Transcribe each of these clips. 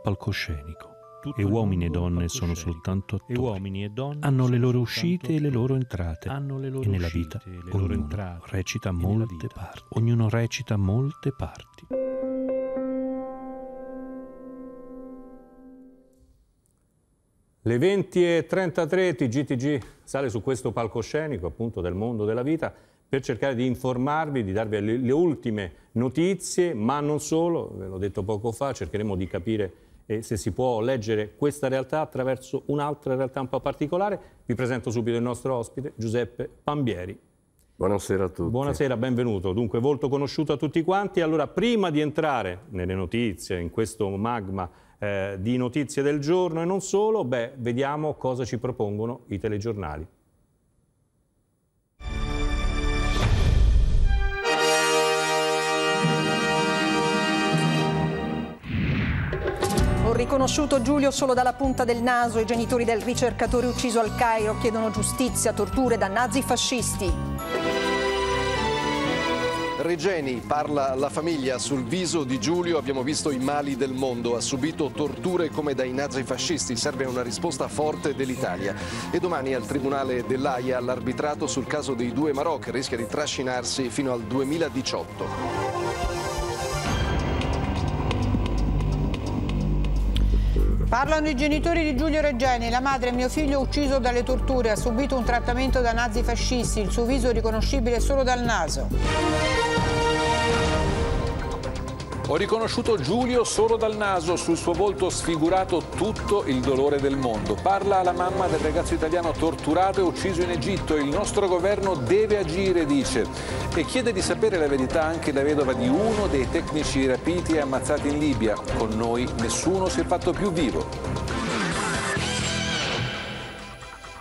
palcoscenico. Tutto e uomini e donne sono soltanto attori. uomini E donne Hanno le loro uscite e le loro entrate. Le loro e nella vita e ognuno entrate, recita molte parti. Ognuno recita molte parti. Le 20.33 TGTG sale su questo palcoscenico appunto del mondo della vita per cercare di informarvi, di darvi le, le ultime notizie, ma non solo, ve l'ho detto poco fa, cercheremo di capire e se si può leggere questa realtà attraverso un'altra realtà un po' particolare. Vi presento subito il nostro ospite, Giuseppe Pambieri. Buonasera a tutti. Buonasera, benvenuto. Dunque, volto conosciuto a tutti quanti. Allora, prima di entrare nelle notizie, in questo magma eh, di notizie del giorno e non solo, beh, vediamo cosa ci propongono i telegiornali. riconosciuto Giulio solo dalla punta del naso. I genitori del ricercatore ucciso al Cairo chiedono giustizia, torture da nazifascisti. Regeni parla alla famiglia sul viso di Giulio, abbiamo visto i mali del mondo, ha subito torture come dai nazifascisti, serve una risposta forte dell'Italia. E domani al Tribunale dell'AIA l'arbitrato sul caso dei due Maroc rischia di trascinarsi fino al 2018. Parlano i genitori di Giulio Reggeni, la madre e mio figlio ucciso dalle torture, ha subito un trattamento da nazi fascisti, il suo viso riconoscibile solo dal naso. Ho riconosciuto Giulio solo dal naso, sul suo volto sfigurato tutto il dolore del mondo. Parla la mamma del ragazzo italiano torturato e ucciso in Egitto. Il nostro governo deve agire, dice. E chiede di sapere la verità anche la vedova di uno dei tecnici rapiti e ammazzati in Libia. Con noi nessuno si è fatto più vivo.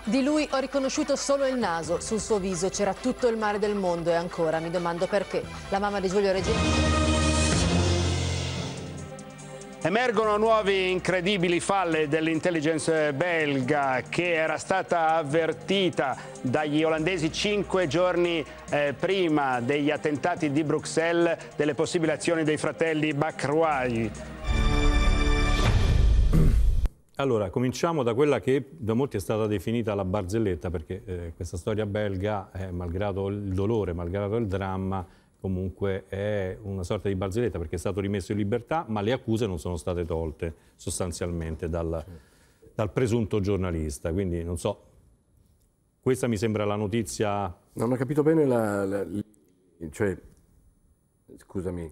Di lui ho riconosciuto solo il naso, sul suo viso c'era tutto il mare del mondo e ancora mi domando perché. La mamma di Giulio Regeni... Emergono nuove incredibili falle dell'intelligence belga che era stata avvertita dagli olandesi cinque giorni eh, prima degli attentati di Bruxelles delle possibili azioni dei fratelli Bacroy. Allora, cominciamo da quella che da molti è stata definita la barzelletta, perché eh, questa storia belga, eh, malgrado il dolore, malgrado il dramma, comunque è una sorta di barzelletta perché è stato rimesso in libertà, ma le accuse non sono state tolte sostanzialmente dal, dal presunto giornalista. Quindi non so, questa mi sembra la notizia... Non ho capito bene la... la cioè, scusami,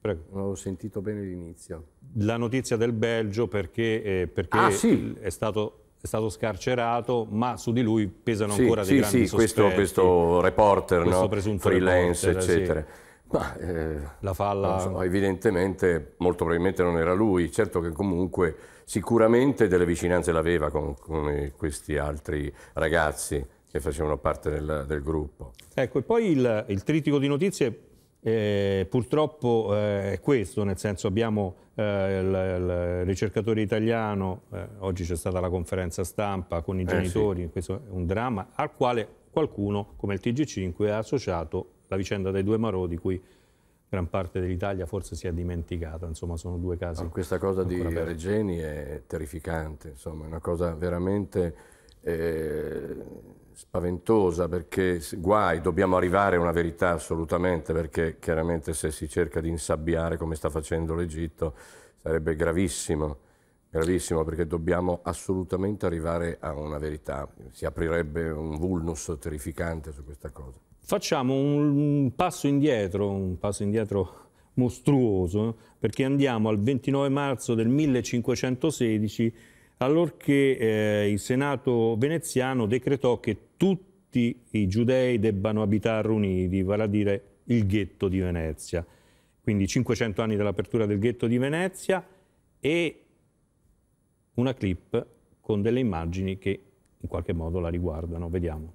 Prego. non ho sentito bene l'inizio. La notizia del Belgio perché, eh, perché ah, sì. è stato è stato scarcerato, ma su di lui pesano sì, ancora dei sì, grandi sì, sospetti. questo, questo, reporter, questo no? presunto freelance, reporter, eccetera. Sì. Ma, eh, la falla... So, evidentemente, molto probabilmente non era lui, certo che comunque sicuramente delle vicinanze l'aveva con, con questi altri ragazzi che facevano parte del, del gruppo. Ecco, e poi il, il, tritico di notizie eh, purtroppo eh, è questo, nel senso abbiamo eh, il, il, ricercatore italiano, eh, oggi c'è stata la conferenza stampa con i eh, genitori, sì. questo è un dramma, al quale qualcuno come il TG5 ha associato la vicenda dei due Marò di cui gran parte dell'Italia forse si è dimenticata, insomma sono due casi. No, questa cosa di aperti. Regeni è terrificante, insomma è una cosa veramente... Eh, spaventosa perché guai, dobbiamo arrivare a una verità assolutamente perché chiaramente se si cerca di insabbiare come sta facendo l'Egitto sarebbe gravissimo, gravissimo perché dobbiamo assolutamente arrivare a una verità, si aprirebbe un vulnus terrificante su questa cosa. Facciamo un passo indietro, un passo indietro mostruoso perché andiamo al 29 marzo del 1516 allorché eh, il Senato veneziano decretò che tutti i giudei debbano abitare uniti, vale a dire il ghetto di Venezia. Quindi 500 anni dall'apertura del ghetto di Venezia e una clip con delle immagini che in qualche modo la riguardano. Vediamo.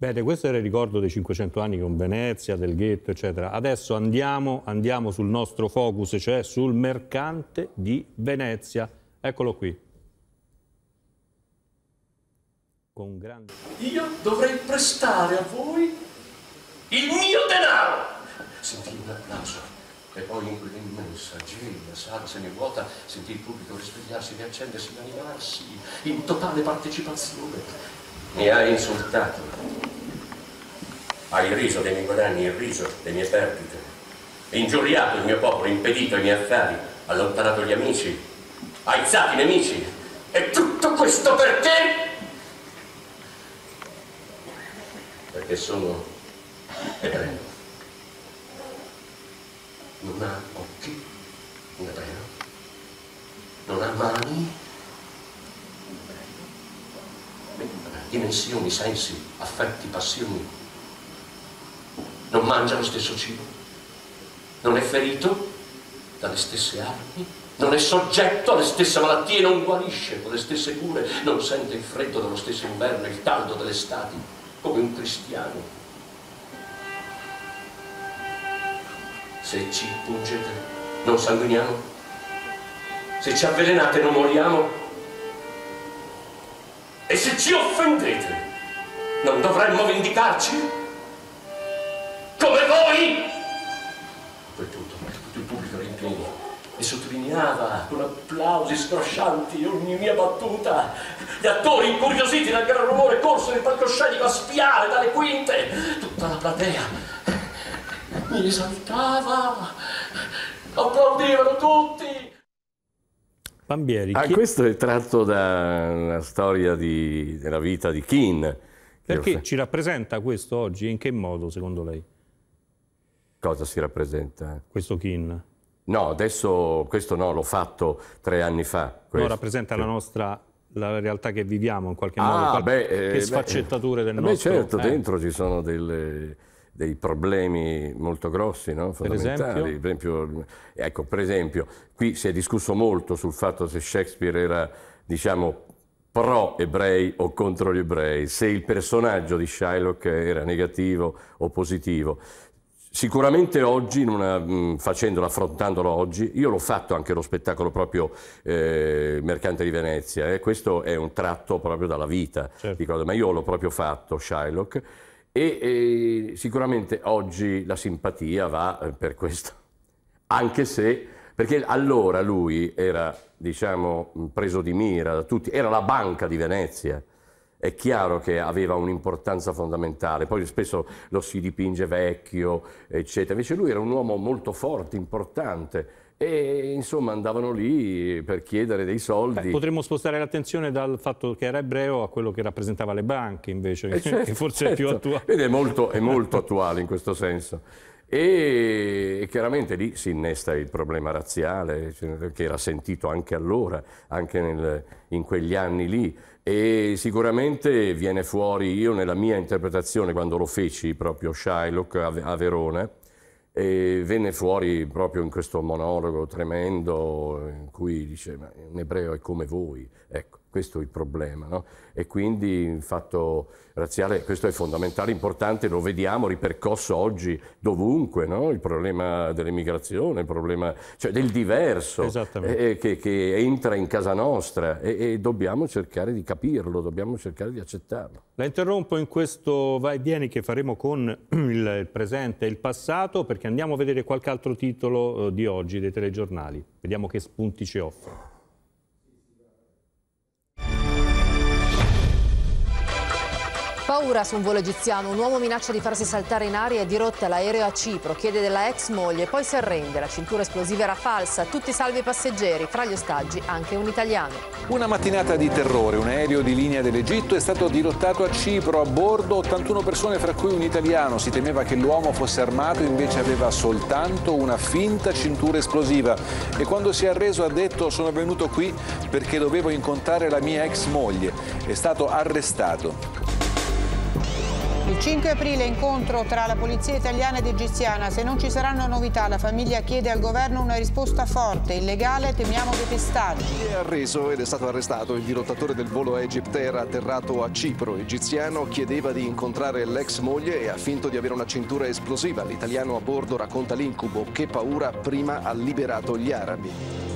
Bene, questo era il ricordo dei 500 anni con Venezia, del ghetto, eccetera. Adesso andiamo, andiamo sul nostro focus, cioè sul mercante di Venezia. Eccolo qui. Con grande... Io dovrei prestare a voi il mio denaro! Sentì un applauso e poi in quell'immensa genia sala semivuota sentì il pubblico risvegliarsi, riaccendersi, animarsi in totale partecipazione. Mi hai insultato hai riso dei miei guadagni, il riso delle mie perdite, hai ingiuriato il mio popolo, impedito i miei affari, allontanato gli amici, aizzato i nemici, e tutto questo perché? Perché sono ebreo. Non ha occhi un ebreo, non ha mani un ebreo, dimensioni, sensi, affetti, passioni non mangia lo stesso cibo, non è ferito dalle stesse armi, non è soggetto alle stesse malattie, non guarisce con le stesse cure, non sente il freddo dello stesso inverno, il caldo dell'estate, come un cristiano. Se ci pungete, non sanguiniamo. Se ci avvelenate, non moriamo. E se ci offendete, non dovremmo vendicarci? come voi! Poi tutto, tutto il pubblico era in piedi e sottolineava con applausi scroscianti ogni mia battuta. Gli attori, incuriositi dal gran rumore, corsero in palcoscenico a spiare dalle quinte. Tutta la platea mi esaltava, applaudivano tutti. Bambieri. Ah, chi... questo è tratto dalla storia di, della vita di Keane. Perché ci rappresenta questo oggi? In che modo, secondo lei? Cosa si rappresenta? Questo Kin. No, adesso questo no, l'ho fatto tre anni fa. Questo. No, rappresenta la nostra la realtà che viviamo in qualche ah, modo, qual beh, eh, che sfaccettature eh, beh, del nostro... Beh certo, eh. dentro ci sono delle, dei problemi molto grossi, no? fondamentali. Per esempio? Per, esempio, ecco, per esempio, qui si è discusso molto sul fatto se Shakespeare era, diciamo, pro-ebrei o contro gli ebrei, se il personaggio di Shylock era negativo o positivo. Sicuramente oggi, una, mm, facendolo, affrontandolo oggi, io l'ho fatto anche lo spettacolo proprio eh, Mercante di Venezia, eh, questo è un tratto proprio dalla vita, certo. ma io l'ho proprio fatto Shylock e, e sicuramente oggi la simpatia va eh, per questo, anche se, perché allora lui era diciamo, mm, preso di mira da tutti, era la banca di Venezia, è chiaro che aveva un'importanza fondamentale, poi spesso lo si dipinge vecchio, eccetera, invece lui era un uomo molto forte, importante, e insomma andavano lì per chiedere dei soldi. Beh, potremmo spostare l'attenzione dal fatto che era ebreo a quello che rappresentava le banche invece, eh certo, che forse certo. è più certo. attuale. Ed è molto, è molto attuale in questo senso. E chiaramente lì si innesta il problema razziale, che era sentito anche allora, anche nel, in quegli anni lì. E sicuramente viene fuori, io nella mia interpretazione, quando lo feci proprio Shylock a, a Verona, e venne fuori proprio in questo monologo tremendo in cui dice un ebreo è come voi, ecco. Questo è il problema. No? E quindi il fatto razziale, questo è fondamentale, importante, lo vediamo ripercosso oggi dovunque, no? il problema dell'emigrazione, il problema cioè del diverso eh, che, che, entra in casa nostra e, e, dobbiamo cercare di capirlo, dobbiamo cercare di accettarlo. La interrompo in questo vai e vieni che faremo con il presente e il passato perché andiamo a vedere qualche altro titolo eh, di oggi dei telegiornali, vediamo che spunti ci offre. Paura su un volo egiziano, un uomo minaccia di farsi saltare in aria e dirotta l'aereo a Cipro, chiede della ex moglie, poi si arrende, la cintura esplosiva era falsa, tutti salvi i passeggeri, tra gli ostaggi anche un italiano. Una mattinata di terrore, un aereo di linea dell'Egitto è stato dirottato a Cipro, a bordo 81 persone fra cui un italiano, si temeva che l'uomo fosse armato, invece aveva soltanto una finta cintura esplosiva e quando si è arreso ha detto sono venuto qui perché dovevo incontrare la mia ex moglie, è stato arrestato. Il 5 aprile incontro tra la polizia italiana ed egiziana. Se non ci saranno novità, la famiglia chiede al governo una risposta forte. Illegale, temiamo dei depistaggi. È arreso ed è stato arrestato il dirottatore del volo Egyptair atterrato a Cipro. Egiziano chiedeva di incontrare l'ex moglie e ha finto di avere una cintura esplosiva. L'italiano a bordo racconta l'incubo. Che paura, prima ha liberato gli arabi.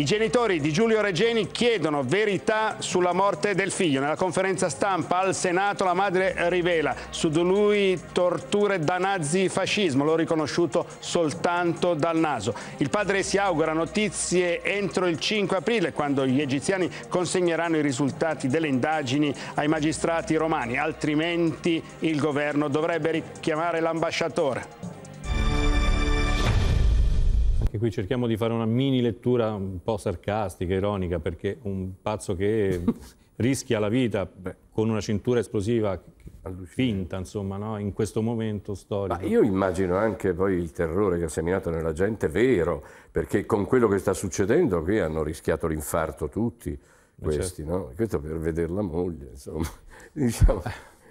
I genitori di Giulio Regeni chiedono verità sulla morte del figlio. Nella conferenza stampa al Senato la madre rivela su di lui torture da nazifascismo, l'ho riconosciuto soltanto dal naso. Il padre si augura notizie entro il 5 aprile quando gli egiziani consegneranno i risultati delle indagini ai magistrati romani, altrimenti il governo dovrebbe richiamare l'ambasciatore. E qui cerchiamo di fare una mini lettura un po' sarcastica, ironica, perché un pazzo che rischia la vita beh, con una cintura esplosiva finta, insomma, no? in questo momento storico. Ma io immagino anche poi il terrore che ha seminato nella gente, vero, perché con quello che sta succedendo qui hanno rischiato l'infarto tutti eh, questi, certo. no? Questo per vedere la moglie, insomma. diciamo.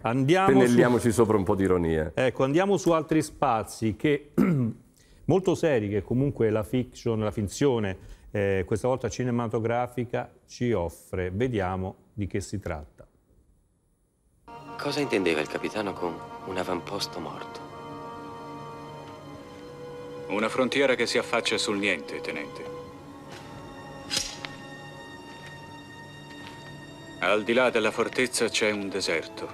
Andiamo su... sopra un po' di ironia. Ecco, andiamo su altri spazi che molto seri che comunque la fiction, la finzione, eh, questa volta cinematografica, ci offre. Vediamo di che si tratta. Cosa intendeva il capitano con un avamposto morto? Una frontiera che si affaccia sul niente, tenente. Al di là della fortezza c'è un deserto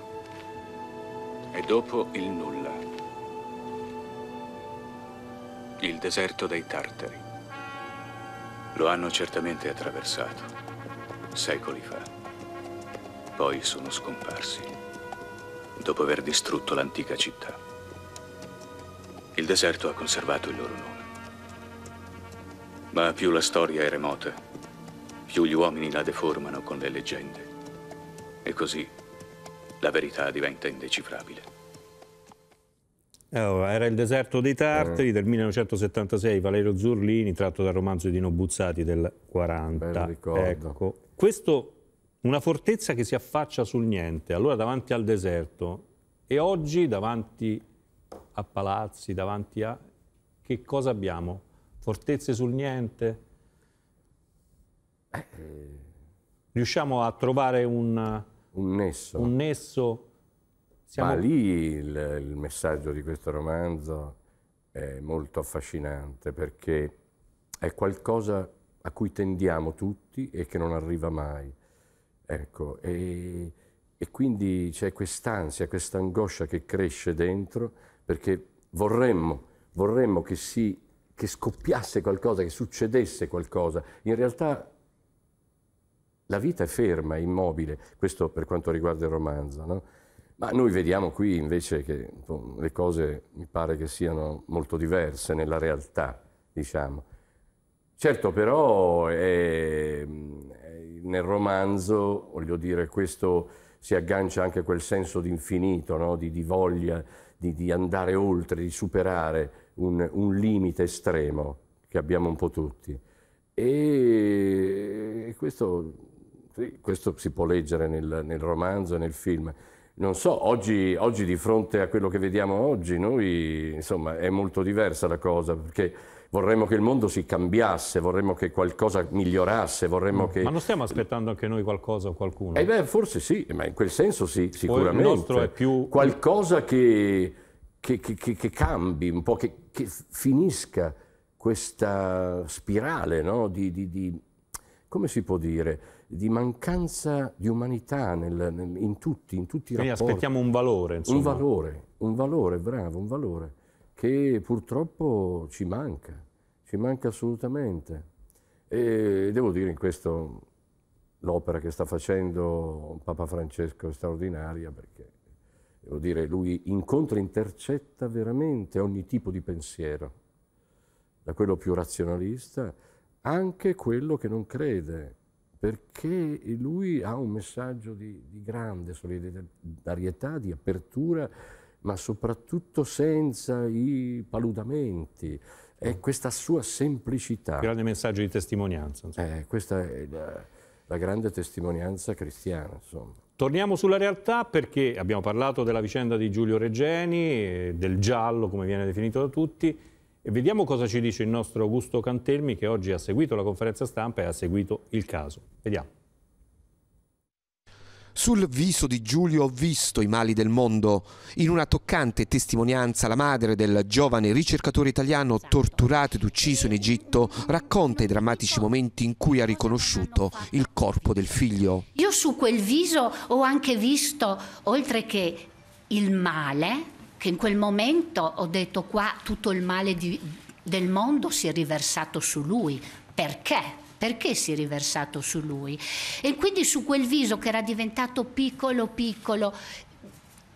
e dopo il nulla. il deserto dei Tartari. Lo hanno certamente attraversato, secoli fa. Poi sono scomparsi, dopo aver distrutto l'antica città. Il deserto ha conservato il loro nome. Ma più la storia è remota, più gli uomini la deformano con le leggende. E così la verità diventa indecifrabile. Allora, oh, era Il deserto dei Tartari eh. del 1976, Valerio Zurlini, tratto dal romanzo di Dino Buzzati del 40. Ecco, questo una fortezza che si affaccia sul niente, allora davanti al deserto e oggi davanti a palazzi, davanti a che cosa abbiamo? Fortezze sul niente? Eh. Riusciamo a trovare un, un nesso. Un nesso siamo... Ma lì il, il, messaggio di questo romanzo è molto affascinante perché è qualcosa a cui tendiamo tutti e che non arriva mai. Ecco, e, e quindi c'è quest'ansia, quest'angoscia che cresce dentro perché vorremmo, vorremmo che, si, che scoppiasse qualcosa, che succedesse qualcosa. In realtà la vita è ferma, è immobile, questo per quanto riguarda il romanzo. No? Ma noi vediamo qui invece che boh, le cose mi pare che siano molto diverse nella realtà, diciamo. Certo però è, nel romanzo, voglio dire, questo si aggancia anche a quel senso di infinito, no? di, di, voglia di, di, andare oltre, di superare un, un limite estremo che abbiamo un po' tutti. E questo, sì, questo si può leggere nel, nel romanzo e nel film non so, oggi, oggi, di fronte a quello che vediamo oggi, noi, insomma, è molto diversa la cosa, perché vorremmo che il mondo si cambiasse, vorremmo che qualcosa migliorasse, vorremmo mm. che... Ma non stiamo aspettando anche noi qualcosa o qualcuno? Eh beh, forse sì, ma in quel senso sì, sicuramente. Poi il nostro è più... Qualcosa che, che, che, che cambi un po', che, finisca questa spirale no? di, di, di... come si può dire? di mancanza di umanità nel, nel, in tutti, in tutti i rapporti. Quindi aspettiamo un valore, insomma. Un valore, un valore, bravo, un valore, che purtroppo ci manca, ci manca assolutamente. E devo dire in questo l'opera che sta facendo Papa Francesco è straordinaria perché, devo dire, lui incontra, intercetta veramente ogni tipo di pensiero, da quello più razionalista anche quello che non crede, perché lui ha un messaggio di, di grande solidarietà, di apertura, ma soprattutto senza i paludamenti. È mm. questa sua semplicità. Grande messaggio di testimonianza. Eh, questa è la, la, grande testimonianza cristiana. Insomma. Torniamo sulla realtà perché abbiamo parlato della vicenda di Giulio Regeni, eh, del giallo come viene definito da tutti, e vediamo cosa ci dice il nostro Augusto Cantelmi che oggi ha seguito la conferenza stampa e ha seguito il caso. Vediamo. Sul viso di Giulio ho visto i mali del mondo. In una toccante testimonianza la madre del giovane ricercatore italiano esatto. torturato ed ucciso in Egitto racconta i drammatici momenti in cui ha riconosciuto il corpo del figlio. Io su quel viso ho anche visto, oltre che il male, che in quel momento ho detto qua tutto il male di, del mondo si è riversato su lui. Perché? perché si è riversato su lui. E quindi su quel viso che era diventato piccolo, piccolo,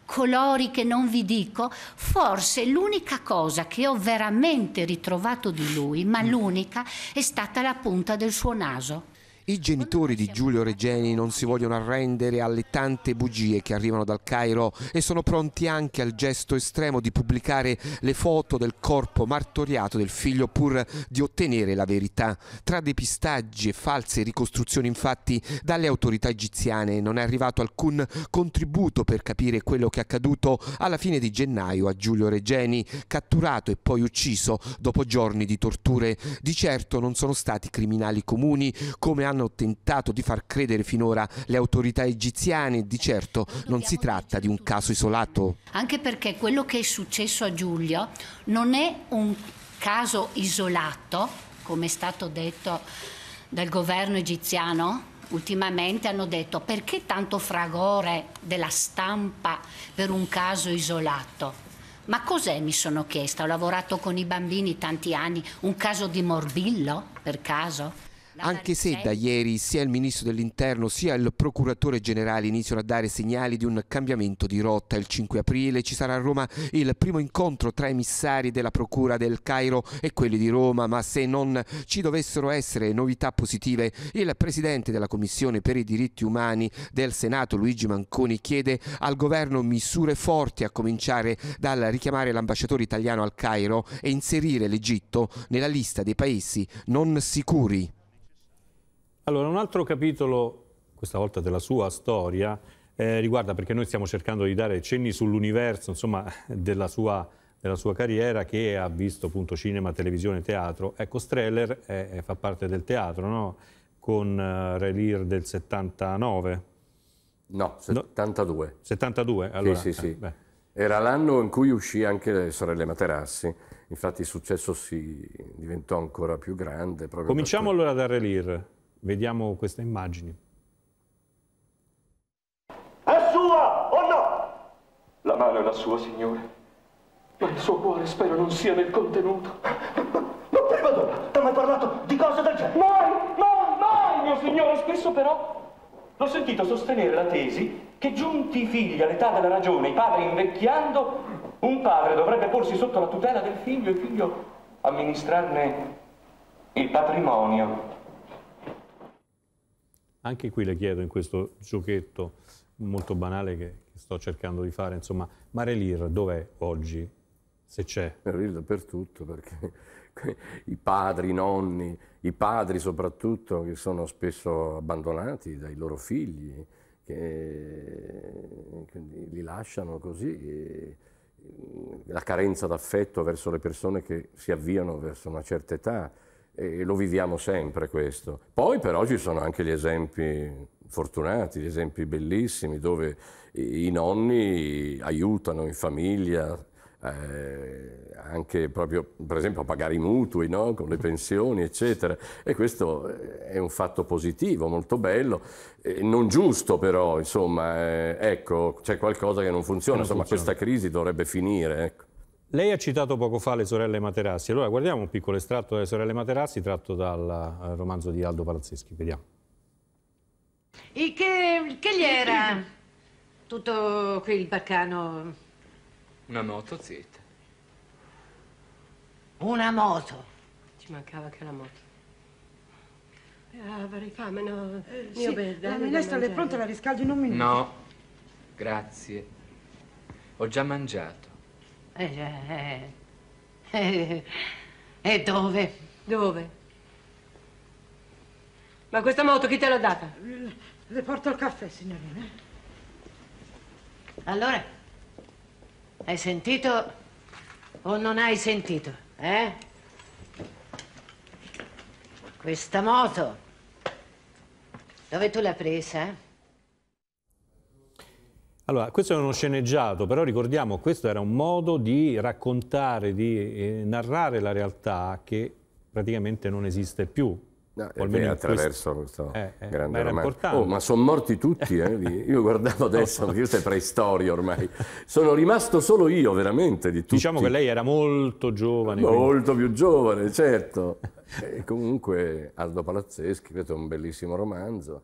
colori che non vi dico, forse l'unica cosa che ho veramente ritrovato di lui, ma mm. l'unica, è stata la punta del suo naso. I genitori di Giulio Regeni non si vogliono arrendere alle tante bugie che arrivano dal Cairo e sono pronti anche al gesto estremo di pubblicare le foto del corpo martoriato del figlio pur di ottenere la verità. Tra depistaggi e false ricostruzioni infatti dalle autorità egiziane non è arrivato alcun contributo per capire quello che è accaduto alla fine di gennaio a Giulio Regeni, catturato e poi ucciso dopo giorni di torture. Di certo non sono stati criminali comuni come hanno hanno tentato di far credere finora le autorità egiziane. Di certo non si tratta di un caso isolato. Anche perché quello che è successo a Giulio non è un caso isolato, come è stato detto dal governo egiziano, ultimamente hanno detto perché tanto fragore della stampa per un caso isolato? Ma cos'è, mi sono chiesta, ho lavorato con i bambini tanti anni, un caso di morbillo per caso? anche se da ieri sia il ministro dell'interno sia il procuratore generale iniziano a dare segnali di un cambiamento di rotta. Il 5 aprile ci sarà a Roma il primo incontro tra emissari della procura del Cairo e quelli di Roma, ma se non ci dovessero essere novità positive, il presidente della Commissione per i diritti umani del Senato, Luigi Manconi, chiede al governo misure forti a cominciare dal richiamare l'ambasciatore italiano al Cairo e inserire l'Egitto nella lista dei paesi non sicuri. Allora, un altro capitolo, questa volta della sua storia, eh, riguarda perché noi stiamo cercando di dare cenni sull'universo della, della sua, carriera che ha visto appunto cinema, televisione, teatro. Ecco, Streller è, fa parte del teatro, no? Con eh, Relir del 79. No, 72. No, 72, allora. Sì, eh, sì, sì. Eh, Era l'anno in cui uscì anche le Sorelle Materassi, infatti il successo si diventò ancora più grande. Cominciamo perché... allora da Relir. Vediamo queste immagini. È sua o no? La mano è la sua, signore. Ma il suo cuore spero non sia nel contenuto. Ma prima d'ora, ti mai parlato di cose del genere? Mai, mai, mai, mio signore. Spesso però l'ho sentito sostenere la tesi che giunti i figli all'età della ragione, i padri invecchiando, un padre dovrebbe porsi sotto la tutela del figlio e il figlio amministrarne il patrimonio. Anche qui le chiedo in questo giochetto molto banale che, che sto cercando di fare, insomma, Marelir dov'è oggi, se c'è? Marelir dappertutto, perché i padri, i nonni, i padri soprattutto, che sono spesso abbandonati dai loro figli, che li lasciano così. La carenza d'affetto verso le persone che si avviano verso una certa età, e lo viviamo sempre questo. Poi però ci sono anche gli esempi fortunati, gli esempi bellissimi dove i nonni aiutano in famiglia, eh, anche proprio per esempio a pagare i mutui no? con le pensioni eccetera e questo è un fatto positivo molto bello eh, non giusto però insomma eh, ecco c'è qualcosa che non funziona, non funziona. questa crisi dovrebbe finire ecco. Lei ha citato poco fa le sorelle Materassi, allora guardiamo un piccolo estratto delle sorelle Materassi tratto dal eh, romanzo di Aldo Palazzeschi, vediamo. E che, che gli era tutto quel baccano? Una moto zitta. Una moto? Ci mancava che la moto. Ah, eh, vorrei fame, no? Eh, Mio sì, bel, la minestra è pronta, la riscaldi in un minuto. No, grazie. Ho già mangiato. E, eh, eh, eh. e dove? Dove? Ma questa moto chi te l'ha data? Le porto il caffè, signorina. Allora, hai sentito o non hai sentito, eh? Questa moto, dove tu l'hai presa? Eh? Allora, questo è uno sceneggiato, però ricordiamo che questo era un modo di raccontare, di eh, narrare la realtà che praticamente non esiste più. No, almeno attraverso questo, questo eh, eh, grande ma oh, ma sono morti tutti, eh? io guardavo adesso, perché questa è preistoria ormai. Sono rimasto solo io, veramente, di diciamo tutti. Diciamo che lei era molto giovane. Molto quindi. più giovane, certo. E comunque Aldo Palazzeschi, questo è un bellissimo romanzo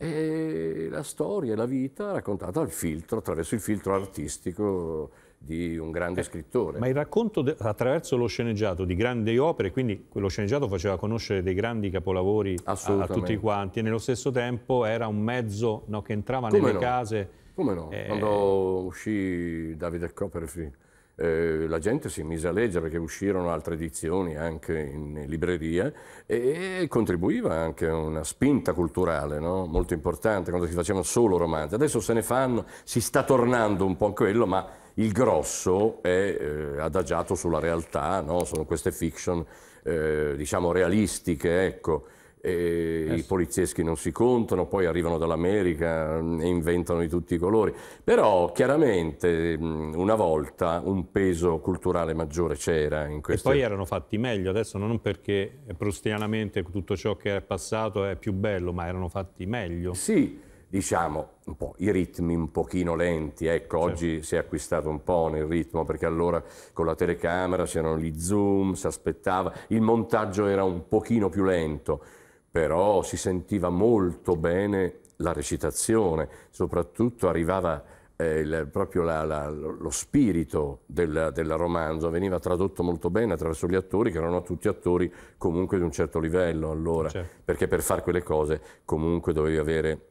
e la storia e la vita raccontata al filtro, attraverso il filtro artistico di un grande eh, scrittore. Ma il racconto de- attraverso lo sceneggiato di grandi opere, quindi quello sceneggiato faceva conoscere dei grandi capolavori a, a, tutti quanti e nello stesso tempo era un mezzo no, che entrava Come nelle no? case. Come no? Eh... Quando uscì Davide Copperfield eh, la gente si mise a leggere perché uscirono altre edizioni anche in libreria e contribuiva anche a una spinta culturale no? molto importante quando si facevano solo romanzi. Adesso se ne fanno, si sta tornando un po' a quello, ma il grosso è eh, adagiato sulla realtà, no? sono queste fiction eh, diciamo realistiche, ecco eh, i polizieschi non si contano, poi arrivano dall'America e inventano di tutti i colori. Però chiaramente una volta un peso culturale maggiore c'era in questo. E poi erano fatti meglio, adesso non perché prustianamente tutto ciò che è passato è più bello, ma erano fatti meglio. Sì, diciamo, un po', i ritmi un pochino lenti, ecco, certo. oggi si è acquistato un po' nel ritmo, perché allora con la telecamera c'erano gli zoom, si aspettava, il montaggio era un pochino più lento, però si sentiva molto bene la recitazione, soprattutto arrivava eh, il, proprio la, la, lo spirito del, del, romanzo, veniva tradotto molto bene attraverso gli attori, che erano tutti attori comunque di un certo livello allora, certo. perché per fare quelle cose comunque dovevi avere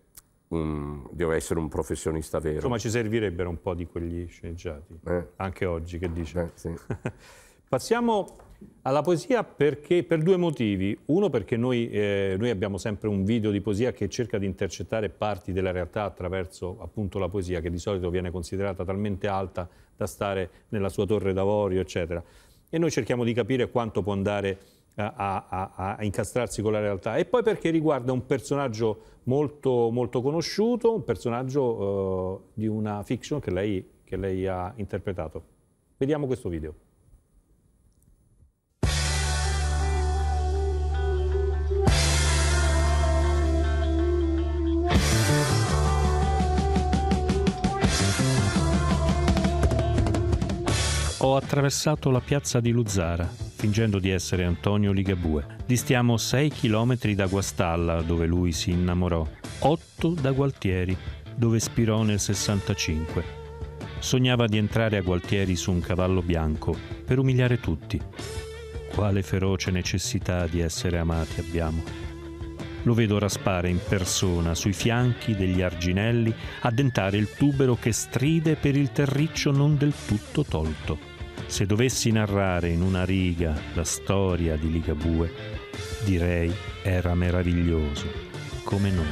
un, devo essere un professionista vero. Insomma, ci servirebbero un po' di quegli sceneggiati, eh. anche oggi, che dice. Eh, sì. Passiamo alla poesia perché, per due motivi. Uno perché noi, eh, noi, abbiamo sempre un video di poesia che cerca di intercettare parti della realtà attraverso appunto la poesia che di solito viene considerata talmente alta da stare nella sua torre d'avorio eccetera. E noi cerchiamo di capire quanto può andare a, a, a, incastrarsi con la realtà. E poi perché riguarda un personaggio molto, molto conosciuto, un personaggio eh, di una fiction che lei, che lei ha interpretato. Vediamo questo video. Ho attraversato la piazza di Luzzara, fingendo di essere Antonio Ligabue. Distiamo 6 km da Guastalla, dove lui si innamorò, 8 da Gualtieri, dove spirò nel 65. Sognava di entrare a Gualtieri su un cavallo bianco per umiliare tutti. Quale feroce necessità di essere amati abbiamo lo vedo raspare in persona sui fianchi degli arginelli, addentare il tubero che stride per il terriccio non del tutto tolto. Se dovessi narrare in una riga la storia di Ligabue, direi era meraviglioso, come noi.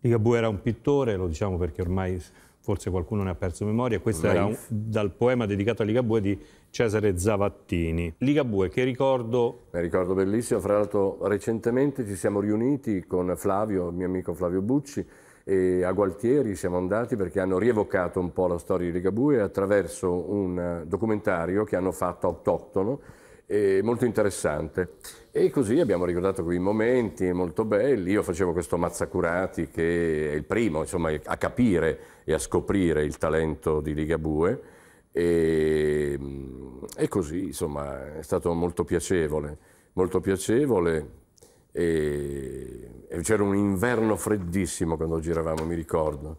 Ligabue era un pittore, lo diciamo perché ormai forse qualcuno ne ha perso memoria, questo era un, dal poema dedicato a Ligabue di Cesare Zavattini. Ligabue, che ricordo... Un ricordo bellissimo, fra l'altro recentemente ci siamo riuniti con Flavio, il mio amico Flavio Bucci, e a Gualtieri siamo andati perché hanno rievocato un po' la storia di Ligabue attraverso un eh, documentario che hanno fatto autoctono molto interessante. E così abbiamo ricordato quei momenti molto belli. Io facevo questo Mazzacurati che è il primo insomma, a capire e a scoprire il talento di Ligabue. E, mm, e così insomma è stato molto piacevole, molto piacevole e, e c'era un inverno freddissimo quando giravamo, mi ricordo.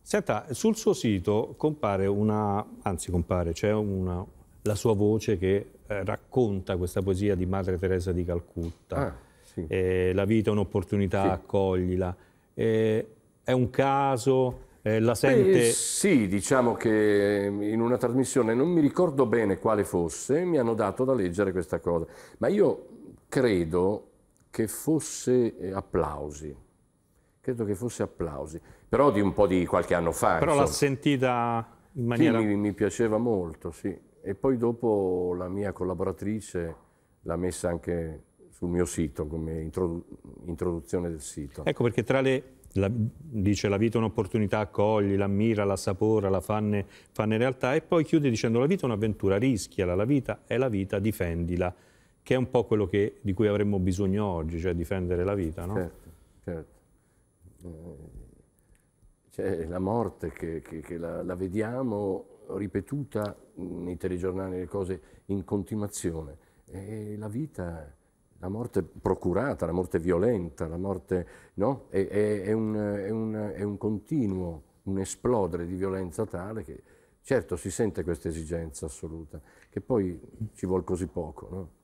Senta, sul suo sito compare una, anzi compare, c'è una, la sua voce che eh, racconta questa poesia di Madre Teresa di Calcutta. Ah, sì. eh, la vita è un'opportunità, sì. accoglila. Eh, è un caso, eh, la sente... Beh, sì, diciamo che in una trasmissione, non mi ricordo bene quale fosse, mi hanno dato da leggere questa cosa. Ma io credo che fosse eh, applausi. Credo che fosse applausi, però di un po' di qualche anno fa. Però l'ha sentita in maniera... Sì, mi, mi piaceva molto, sì. E poi dopo la mia collaboratrice l'ha messa anche sul mio sito come introdu introduzione del sito. Ecco perché tra le la, dice la vita è un'opportunità, accogli, l'ammira, la sapora, la fanne, fanne realtà e poi chiude dicendo la vita è un'avventura, rischiala, la vita è la vita, difendila che è un po' quello che, di cui avremmo bisogno oggi, cioè difendere la vita, no? Certo, certo. Eh, c'è la morte che, che, che la, la, vediamo ripetuta nei telegiornali, le cose in continuazione. E la vita, la morte procurata, la morte violenta, la morte, no? È, è, è, un, è un, un, continuo, un esplodere di violenza tale che certo si sente questa esigenza assoluta, che poi ci vuole così poco, no?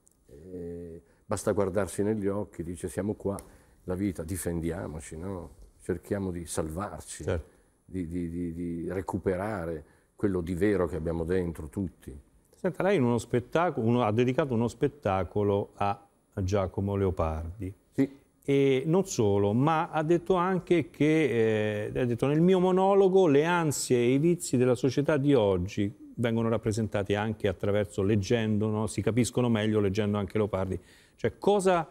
Eh, basta guardarsi negli occhi, dice siamo qua, la vita, difendiamoci, no? cerchiamo di salvarci, certo. di, di, di, di recuperare quello di vero che abbiamo dentro tutti. Senta, lei uno uno, ha dedicato uno spettacolo a Giacomo Leopardi. Sì. E non solo, ma ha detto anche che, eh, ha detto nel mio monologo, le ansie e i vizi della società di oggi, vengono rappresentati anche attraverso leggendo, no? si capiscono meglio leggendo anche Leopardi. Cioè cosa,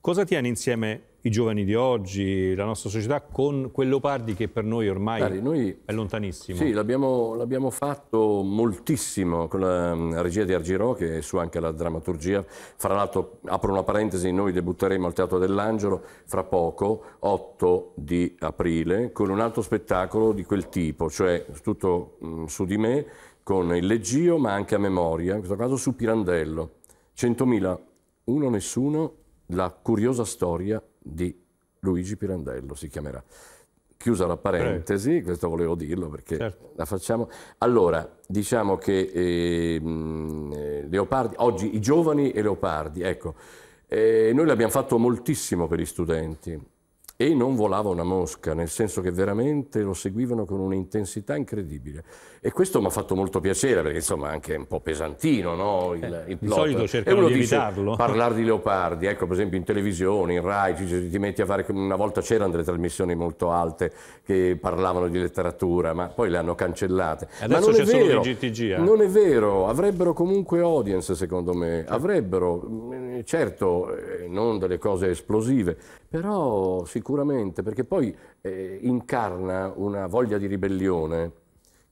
cosa tiene insieme i giovani di oggi, la nostra società, con quel Leopardi che per noi ormai Dai, noi, è lontanissimo. Sì, l'abbiamo fatto moltissimo con la regia di Argirò, che è su anche la drammaturgia. Fra l'altro, apro una parentesi, noi debutteremo al Teatro dell'Angelo fra poco, 8 di aprile, con un altro spettacolo di quel tipo, cioè tutto mh, mm, su di me, con il leggio, ma anche a memoria, in questo caso su Pirandello. 100.000, uno nessuno, la curiosa storia di Luigi Pirandello si chiamerà. Chiusa la parentesi, eh. questo volevo dirlo perché certo. la facciamo. Allora, diciamo che ehm, eh, Leopardi, oggi i giovani e Leopardi, ecco, eh, noi l'abbiamo fatto moltissimo per gli studenti e non volava una mosca, nel senso che veramente lo seguivano con un'intensità incredibile. E questo mi ha fatto molto piacere, perché insomma è anche un po' pesantino no? il, eh, il Di solito cercano di evitarlo. parlare di leopardi, ecco per esempio in televisione, in Rai, ci, ti metti a fare... Una volta c'erano delle trasmissioni molto alte che parlavano di letteratura, ma poi le hanno cancellate. Adesso ma non c'è solo il GTG. Eh? Non è vero, avrebbero comunque audience secondo me, avrebbero, mm, certo, eh, non delle cose esplosive, però sicuramente Sicuramente, perché poi eh, incarna una voglia di ribellione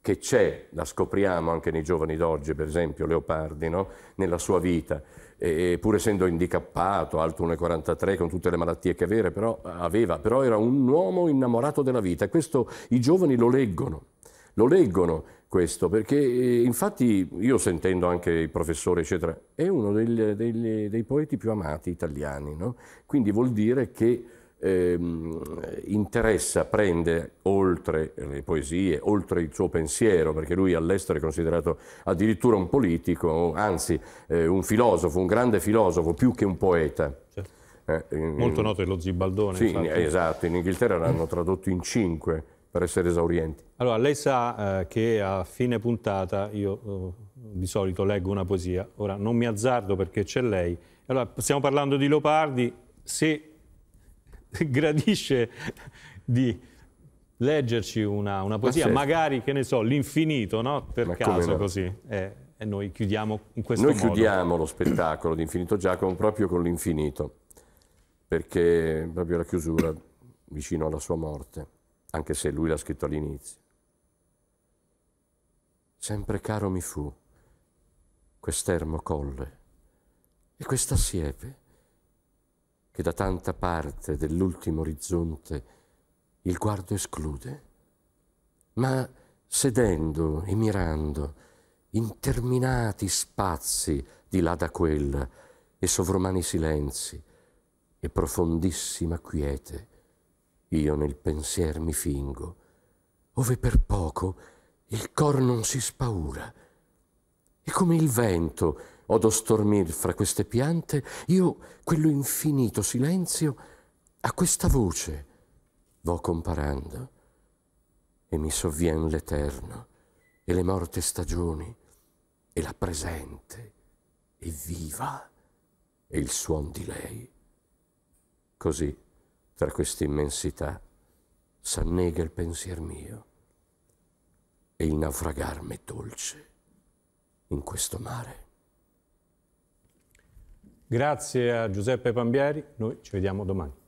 che c'è, la scopriamo anche nei giovani d'oggi, per esempio Leopardi, no? nella sua vita, e, pur essendo handicappato, alto 1,43 con tutte le malattie che avere, però, aveva, però era un uomo innamorato della vita questo i giovani lo leggono, lo leggono questo, perché eh, infatti io sentendo anche il professore, eccetera, è uno degli, degli, dei poeti più amati italiani, no? quindi vuol dire che ehm, interessa, prende oltre le poesie, oltre il suo pensiero, perché lui all'estero è considerato addirittura un politico, anzi eh, un filosofo, un grande filosofo, più che un poeta. Certo. Eh, in, Molto noto è lo Zibaldone. Sì, in, esatto. esatto, in Inghilterra l'hanno tradotto in cinque per essere esaurienti. Allora, lei sa eh, che a fine puntata io eh, di solito leggo una poesia, ora non mi azzardo perché c'è lei. Allora, stiamo parlando di Leopardi, se gradisce di leggerci una, una poesia, Ma certo. magari, che ne so, l'infinito, no? per Ma caso no? così. Eh, e noi chiudiamo in questo noi modo. Noi chiudiamo lo spettacolo di Infinito Giacomo proprio con l'infinito, perché proprio la chiusura vicino alla sua morte, anche se lui l'ha scritto all'inizio. Sempre caro mi fu quest'ermo colle e questa siepe che da tanta parte dell'ultimo orizzonte il guardo esclude. Ma sedendo e mirando, interminati spazi di là da quella, e sovrumani silenzi, e profondissima quiete, io nel pensier mi fingo, ove per poco il cor non si spaura, e come il vento, odo stormir fra queste piante, io quello infinito silenzio a questa voce vo comparando e mi sovvien l'eterno e le morte stagioni e la presente e viva e il suon di lei. Così, tra questa immensità, s'annega il pensier mio e il naufragar m'è dolce in questo mare. Grazie a Giuseppe Pambieri, noi ci vediamo domani.